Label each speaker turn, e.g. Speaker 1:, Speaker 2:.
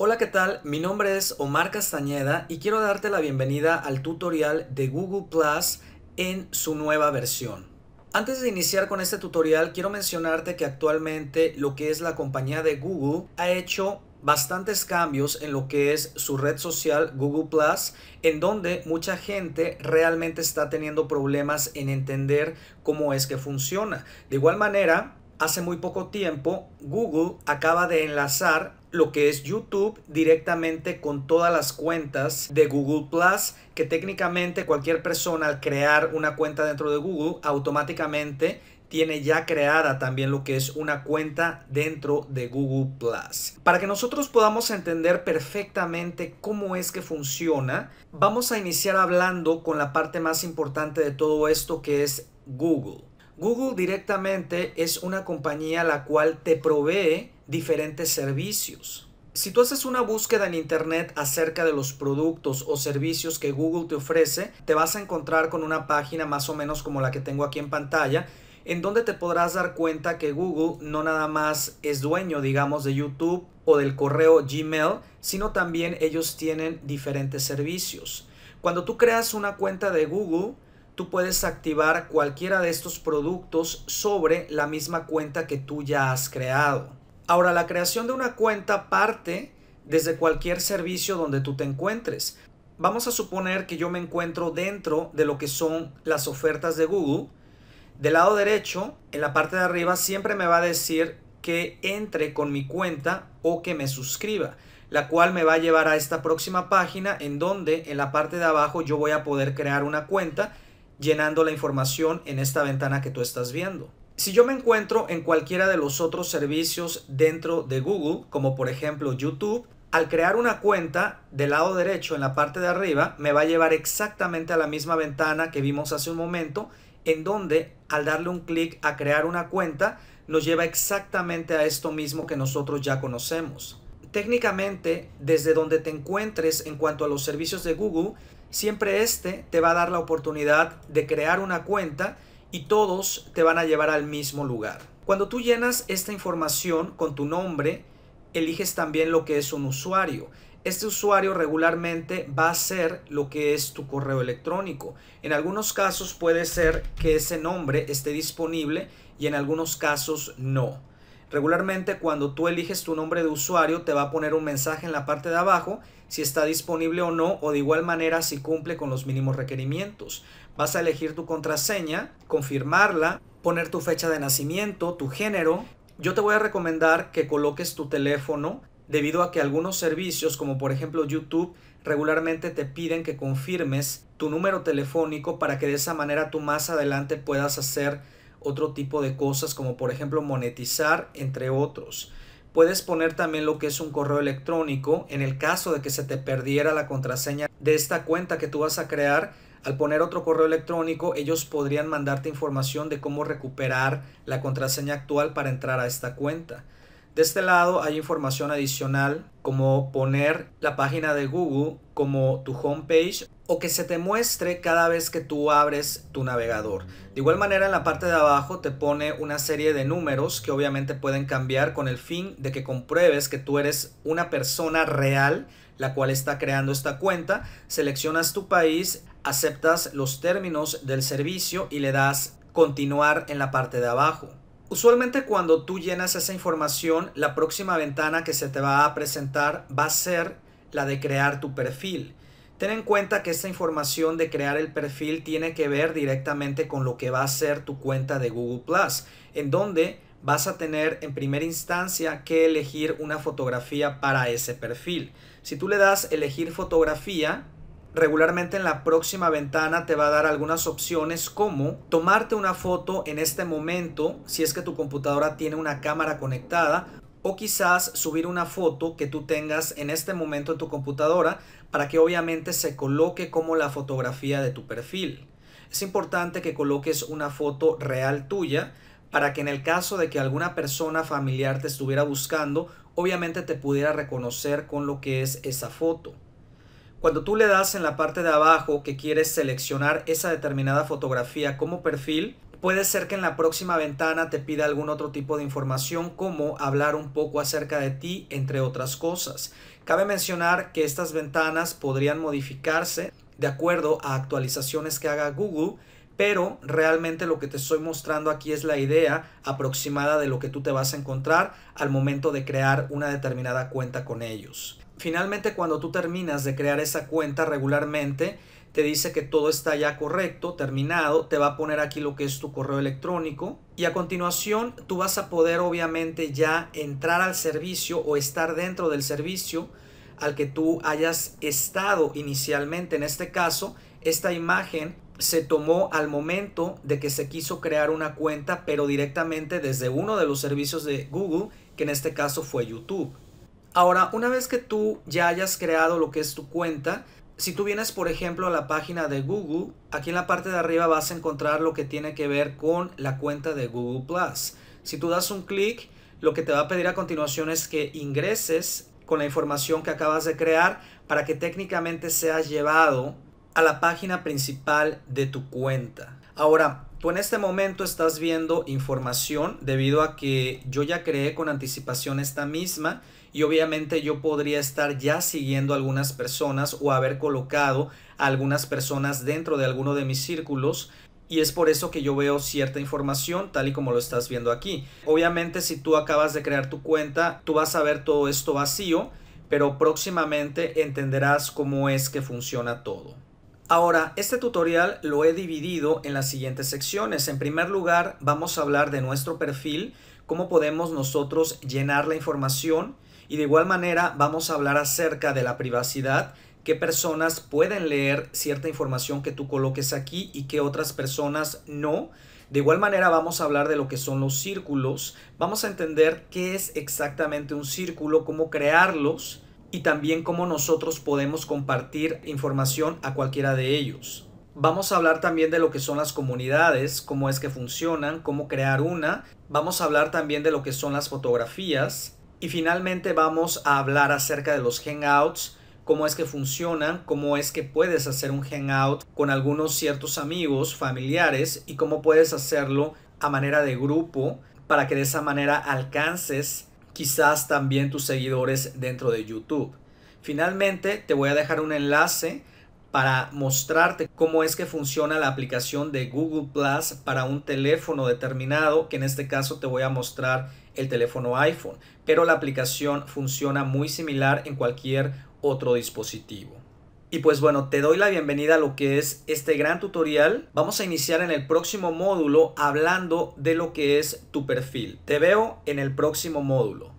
Speaker 1: Hola, ¿qué tal? Mi nombre es Omar Castañeda y quiero darte la bienvenida al tutorial de Google Plus en su nueva versión. Antes de iniciar con este tutorial, quiero mencionarte que actualmente lo que es la compañía de Google ha hecho bastantes cambios en lo que es su red social Google Plus, en donde mucha gente realmente está teniendo problemas en entender cómo es que funciona. De igual manera, hace muy poco tiempo, Google acaba de enlazar lo que es YouTube directamente con todas las cuentas de Google Plus, que técnicamente cualquier persona al crear una cuenta dentro de Google automáticamente tiene ya creada también lo que es una cuenta dentro de Google Plus. Para que nosotros podamos entender perfectamente cómo es que funciona, vamos a iniciar hablando con la parte más importante de todo esto que es Google. Google directamente es una compañía la cual te provee diferentes servicios. Si tú haces una búsqueda en Internet acerca de los productos o servicios que Google te ofrece, te vas a encontrar con una página más o menos como la que tengo aquí en pantalla, en donde te podrás dar cuenta que Google no nada más es dueño, digamos, de YouTube o del correo Gmail, sino también ellos tienen diferentes servicios. Cuando tú creas una cuenta de Google, tú puedes activar cualquiera de estos productos sobre la misma cuenta que tú ya has creado. Ahora, la creación de una cuenta parte desde cualquier servicio donde tú te encuentres. Vamos a suponer que yo me encuentro dentro de lo que son las ofertas de Google. Del lado derecho, en la parte de arriba, siempre me va a decir que entre con mi cuenta o que me suscriba, la cual me va a llevar a esta próxima página en donde en la parte de abajo yo voy a poder crear una cuenta llenando la información en esta ventana que tú estás viendo. Si yo me encuentro en cualquiera de los otros servicios dentro de Google, como por ejemplo YouTube, al crear una cuenta del lado derecho en la parte de arriba, me va a llevar exactamente a la misma ventana que vimos hace un momento, en donde al darle un clic a crear una cuenta, nos lleva exactamente a esto mismo que nosotros ya conocemos. Técnicamente, desde donde te encuentres en cuanto a los servicios de Google, siempre este te va a dar la oportunidad de crear una cuenta y todos te van a llevar al mismo lugar. Cuando tú llenas esta información con tu nombre, eliges también lo que es un usuario. Este usuario regularmente va a ser lo que es tu correo electrónico. En algunos casos puede ser que ese nombre esté disponible y en algunos casos no. Regularmente cuando tú eliges tu nombre de usuario te va a poner un mensaje en la parte de abajo si está disponible o no o de igual manera si cumple con los mínimos requerimientos. Vas a elegir tu contraseña, confirmarla, poner tu fecha de nacimiento, tu género. Yo te voy a recomendar que coloques tu teléfono debido a que algunos servicios como por ejemplo YouTube regularmente te piden que confirmes tu número telefónico para que de esa manera tú más adelante puedas hacer otro tipo de cosas como por ejemplo monetizar, entre otros. Puedes poner también lo que es un correo electrónico en el caso de que se te perdiera la contraseña de esta cuenta que tú vas a crear. Al poner otro correo electrónico, ellos podrían mandarte información de cómo recuperar la contraseña actual para entrar a esta cuenta. De este lado hay información adicional como poner la página de Google como tu homepage o que se te muestre cada vez que tú abres tu navegador. De igual manera en la parte de abajo te pone una serie de números que obviamente pueden cambiar con el fin de que compruebes que tú eres una persona real la cual está creando esta cuenta. Seleccionas tu país, aceptas los términos del servicio y le das continuar en la parte de abajo. Usualmente cuando tú llenas esa información, la próxima ventana que se te va a presentar va a ser la de crear tu perfil. Ten en cuenta que esta información de crear el perfil tiene que ver directamente con lo que va a ser tu cuenta de Google Plus, en donde vas a tener en primera instancia que elegir una fotografía para ese perfil. Si tú le das elegir fotografía, regularmente en la próxima ventana te va a dar algunas opciones como tomarte una foto en este momento si es que tu computadora tiene una cámara conectada o quizás subir una foto que tú tengas en este momento en tu computadora para que obviamente se coloque como la fotografía de tu perfil. Es importante que coloques una foto real tuya para que en el caso de que alguna persona familiar te estuviera buscando, obviamente te pudiera reconocer con lo que es esa foto. Cuando tú le das en la parte de abajo que quieres seleccionar esa determinada fotografía como perfil, puede ser que en la próxima ventana te pida algún otro tipo de información como hablar un poco acerca de ti, entre otras cosas. Cabe mencionar que estas ventanas podrían modificarse de acuerdo a actualizaciones que haga Google, pero realmente lo que te estoy mostrando aquí es la idea aproximada de lo que tú te vas a encontrar al momento de crear una determinada cuenta con ellos finalmente cuando tú terminas de crear esa cuenta regularmente, te dice que todo está ya correcto, terminado, te va a poner aquí lo que es tu correo electrónico y a continuación tú vas a poder obviamente ya entrar al servicio o estar dentro del servicio al que tú hayas estado inicialmente. En este caso, esta imagen se tomó al momento de que se quiso crear una cuenta, pero directamente desde uno de los servicios de Google, que en este caso fue YouTube. Ahora, una vez que tú ya hayas creado lo que es tu cuenta, si tú vienes, por ejemplo, a la página de Google, aquí en la parte de arriba vas a encontrar lo que tiene que ver con la cuenta de Google Si tú das un clic, lo que te va a pedir a continuación es que ingreses con la información que acabas de crear para que técnicamente seas llevado a la página principal de tu cuenta. Ahora, tú en este momento estás viendo información debido a que yo ya creé con anticipación esta misma y obviamente yo podría estar ya siguiendo algunas personas o haber colocado a algunas personas dentro de alguno de mis círculos y es por eso que yo veo cierta información tal y como lo estás viendo aquí. Obviamente si tú acabas de crear tu cuenta, tú vas a ver todo esto vacío, pero próximamente entenderás cómo es que funciona todo. Ahora, este tutorial lo he dividido en las siguientes secciones. En primer lugar, vamos a hablar de nuestro perfil, cómo podemos nosotros llenar la información y de igual manera vamos a hablar acerca de la privacidad, qué personas pueden leer cierta información que tú coloques aquí y qué otras personas no. De igual manera vamos a hablar de lo que son los círculos, vamos a entender qué es exactamente un círculo, cómo crearlos, y también cómo nosotros podemos compartir información a cualquiera de ellos. Vamos a hablar también de lo que son las comunidades, cómo es que funcionan, cómo crear una. Vamos a hablar también de lo que son las fotografías. Y finalmente vamos a hablar acerca de los hangouts, cómo es que funcionan, cómo es que puedes hacer un hangout con algunos ciertos amigos, familiares y cómo puedes hacerlo a manera de grupo para que de esa manera alcances quizás también tus seguidores dentro de YouTube. Finalmente, te voy a dejar un enlace para mostrarte cómo es que funciona la aplicación de Google Plus para un teléfono determinado, que en este caso te voy a mostrar el teléfono iPhone, pero la aplicación funciona muy similar en cualquier otro dispositivo. Y pues bueno, te doy la bienvenida a lo que es este gran tutorial. Vamos a iniciar en el próximo módulo hablando de lo que es tu perfil. Te veo en el próximo módulo.